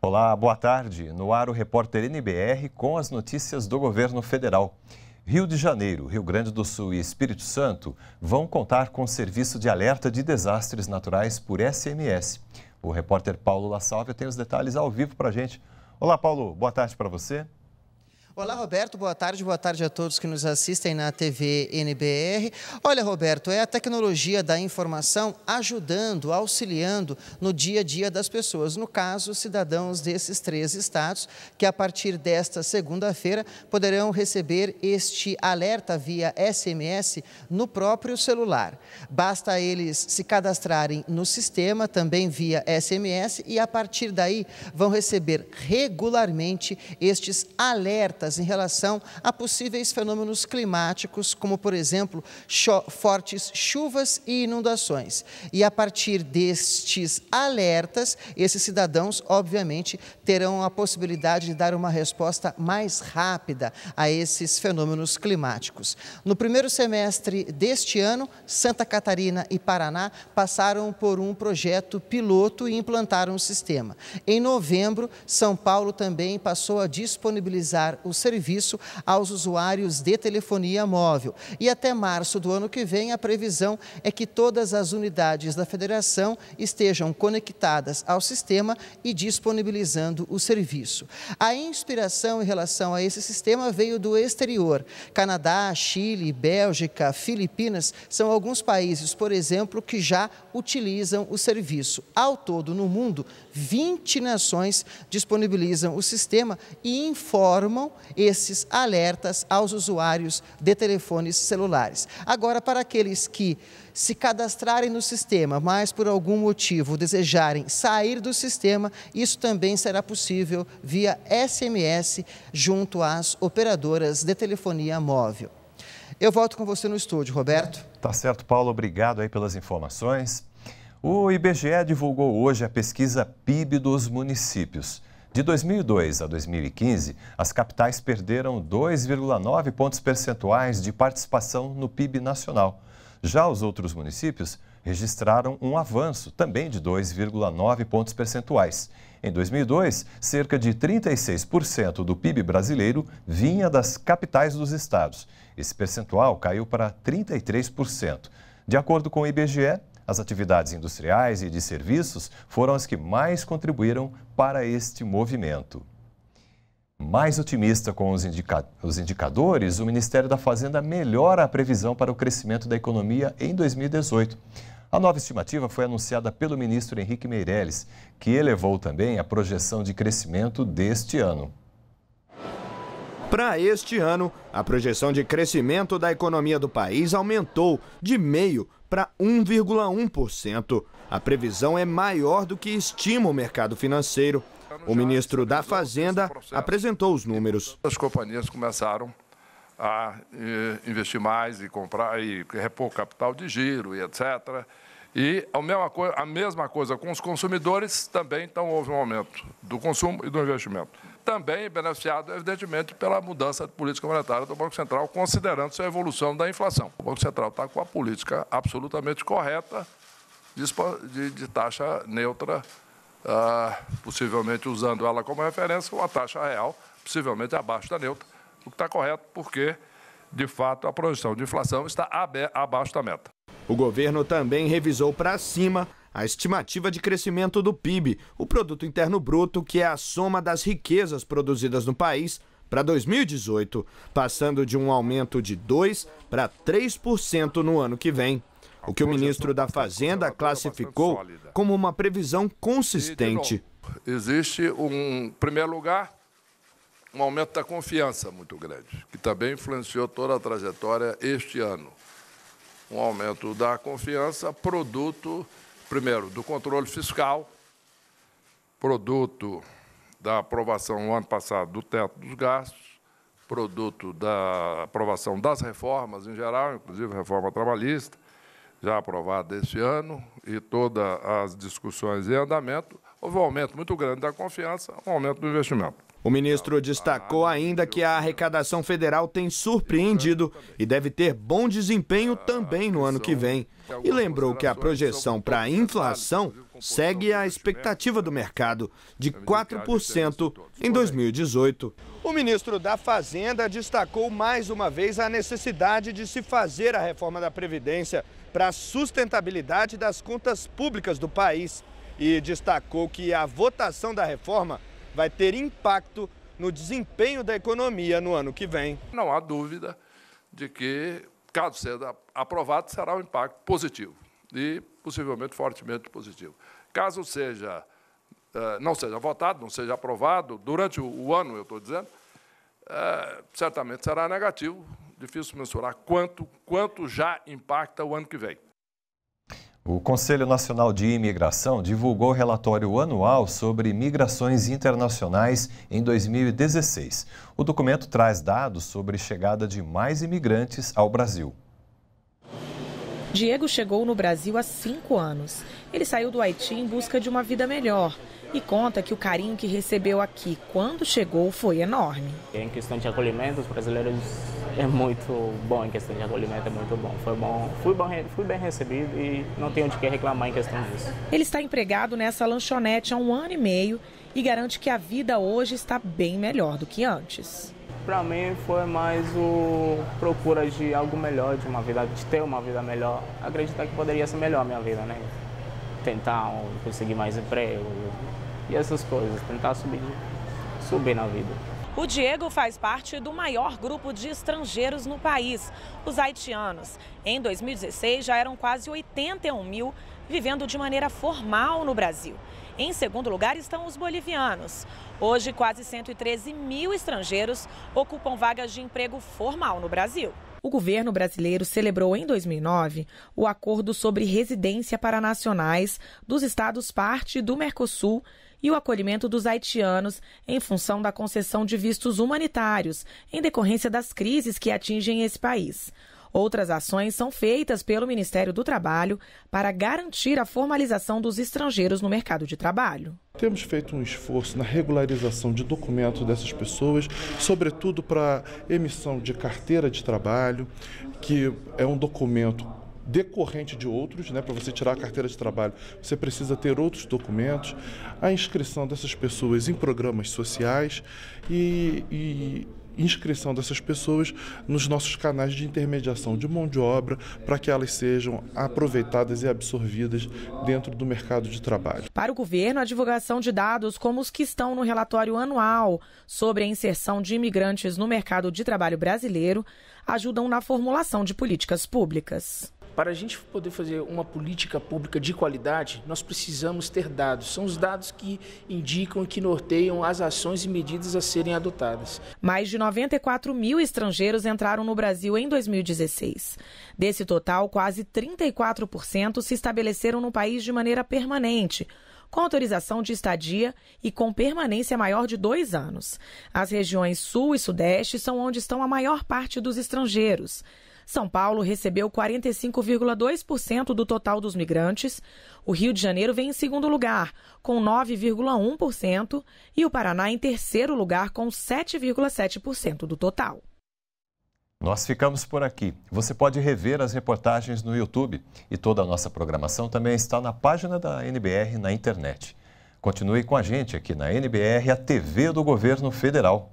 Olá, boa tarde. No ar o repórter NBR com as notícias do governo federal. Rio de Janeiro, Rio Grande do Sul e Espírito Santo vão contar com serviço de alerta de desastres naturais por SMS. O repórter Paulo La Salve tem os detalhes ao vivo para a gente. Olá, Paulo. Boa tarde para você. Olá, Roberto. Boa tarde. Boa tarde a todos que nos assistem na TV NBR. Olha, Roberto, é a tecnologia da informação ajudando, auxiliando no dia a dia das pessoas. No caso, cidadãos desses três estados que, a partir desta segunda-feira, poderão receber este alerta via SMS no próprio celular. Basta eles se cadastrarem no sistema, também via SMS, e a partir daí vão receber regularmente estes alertas alertas em relação a possíveis fenômenos climáticos, como, por exemplo, cho fortes chuvas e inundações. E a partir destes alertas, esses cidadãos, obviamente, terão a possibilidade de dar uma resposta mais rápida a esses fenômenos climáticos. No primeiro semestre deste ano, Santa Catarina e Paraná passaram por um projeto piloto e implantaram o sistema. Em novembro, São Paulo também passou a disponibilizar o serviço aos usuários de telefonia móvel. E até março do ano que vem, a previsão é que todas as unidades da federação estejam conectadas ao sistema e disponibilizando o serviço. A inspiração em relação a esse sistema veio do exterior. Canadá, Chile, Bélgica, Filipinas são alguns países, por exemplo, que já utilizam o serviço. Ao todo, no mundo, 20 nações disponibilizam o sistema e informam esses alertas aos usuários de telefones celulares. Agora, para aqueles que se cadastrarem no sistema, mas por algum motivo desejarem sair do sistema, isso também será possível via SMS junto às operadoras de telefonia móvel. Eu volto com você no estúdio, Roberto. Tá certo, Paulo. Obrigado aí pelas informações. O IBGE divulgou hoje a pesquisa PIB dos municípios. De 2002 a 2015, as capitais perderam 2,9 pontos percentuais de participação no PIB nacional. Já os outros municípios registraram um avanço, também de 2,9 pontos percentuais. Em 2002, cerca de 36% do PIB brasileiro vinha das capitais dos estados. Esse percentual caiu para 33%. De acordo com o IBGE, as atividades industriais e de serviços foram as que mais contribuíram para este movimento. Mais otimista com os, indica os, indicadores, o Ministério da Fazenda melhora a previsão para o crescimento da economia em 2018. A nova estimativa foi anunciada pelo ministro Henrique Meirelles, que elevou também a projeção de crescimento deste ano. Para este ano, a projeção de crescimento da economia do país aumentou de meio para 1,1%. A previsão é maior do que estima o mercado financeiro. O ministro da Fazenda apresentou os números. As companhias começaram a eh, investir mais e comprar e repor capital de giro e etc. E a mesma, coisa, a mesma coisa com os consumidores, também então houve um aumento do consumo e do investimento também beneficiado, evidentemente, pela mudança de política monetária do Banco Central, considerando-se a evolução da inflação. O Banco Central está com a política absolutamente correta de, de taxa neutra, ah, possivelmente usando ela como referência, com a taxa real, possivelmente abaixo da neutra, o que está correto, porque, de fato, a projeção de inflação está abaixo da meta. O governo também revisou para cima a estimativa de crescimento do PIB, o Produto Interno Bruto, que é a soma das riquezas produzidas no país, para 2018, passando de um aumento de 2% para 3% no ano que vem. O que o ministro da Fazenda classificou como uma previsão consistente. Existe, um, em primeiro lugar, um aumento da confiança muito grande, que também influenciou toda a trajetória este ano. Um aumento da confiança, produto primeiro, do controle fiscal, produto da aprovação no ano passado do teto dos gastos, produto da aprovação das reformas em geral, inclusive a reforma trabalhista, já aprovada este ano, e todas as discussões em andamento, houve um aumento muito grande da confiança, um aumento do investimento. O ministro destacou ainda que a arrecadação federal tem surpreendido e deve ter bom desempenho também no ano que vem. E lembrou que a projeção para a inflação segue a expectativa do mercado de 4% em 2018. O ministro da Fazenda destacou mais uma vez a necessidade de se fazer a reforma da Previdência para a sustentabilidade das contas públicas do país e destacou que a votação da reforma vai ter impacto no desempenho da economia no ano que vem. Não há dúvida de que, caso seja aprovado, será um impacto positivo e possivelmente fortemente positivo. Caso seja eh, não seja votado, não seja aprovado durante o ano, eu estou dizendo, eh, certamente será negativo. Difícil mensurar quanto quanto já impacta o ano que vem. O Conselho Nacional de Imigração divulgou o relatório anual sobre migrações internacionais em 2016. O documento traz dados sobre chegada de mais imigrantes ao Brasil. Diego chegou no Brasil há cinco anos. Ele saiu do Haiti em busca de uma vida melhor e conta que o carinho que recebeu aqui quando chegou foi enorme. Em questão de acolhimento, os brasileiros é muito bom em questão de acolhimento, é muito bom. Foi bom, fui, bom, fui bem recebido e não tenho de que reclamar em questão disso. Ele está empregado nessa lanchonete há um ano e meio e garante que a vida hoje está bem melhor do que antes. Para mim foi mais o procura de algo melhor, de uma vida, de ter uma vida melhor. Acreditar que poderia ser melhor a minha vida, né? Tentar conseguir mais emprego e essas coisas, tentar subir, subir na vida. O Diego faz parte do maior grupo de estrangeiros no país, os haitianos. Em 2016, já eram quase 81 mil vivendo de maneira formal no Brasil. Em segundo lugar estão os bolivianos. Hoje, quase 113 mil estrangeiros ocupam vagas de emprego formal no Brasil. O governo brasileiro celebrou em 2009 o acordo sobre residência para nacionais dos estados parte do Mercosul e o acolhimento dos haitianos em função da concessão de vistos humanitários em decorrência das crises que atingem esse país. Outras ações são feitas pelo Ministério do Trabalho para garantir a formalização dos estrangeiros no mercado de trabalho. Temos feito um esforço na regularização de documentos dessas pessoas, sobretudo para emissão de carteira de trabalho, que é um documento decorrente de outros, né? Para você tirar a carteira de trabalho, você precisa ter outros documentos, a inscrição dessas pessoas em programas sociais e, e inscrição dessas pessoas nos nossos canais de intermediação de mão de obra para que elas sejam aproveitadas e absorvidas dentro do mercado de trabalho. Para o governo, a divulgação de dados como os que estão no relatório anual sobre a inserção de imigrantes no mercado de trabalho brasileiro ajudam na formulação de políticas públicas. Para a gente poder fazer uma política pública de qualidade, nós precisamos ter dados. São os dados que indicam e que norteiam as ações e medidas a serem adotadas. Mais de 94 mil estrangeiros entraram no Brasil em 2016. Desse total, quase 34% se estabeleceram no país de maneira permanente com autorização de estadia e com permanência maior de dois anos. As regiões Sul e Sudeste são onde estão a maior parte dos estrangeiros. São Paulo recebeu 45,2% do total dos migrantes. O Rio de Janeiro vem em segundo lugar, com 9,1%, e o Paraná em terceiro lugar, com 7,7% do total. Nós ficamos por aqui. Você pode rever as reportagens no YouTube e toda a nossa programação também está na página da NBR na internet. Continue com a gente aqui na NBR, a TV do Governo Federal.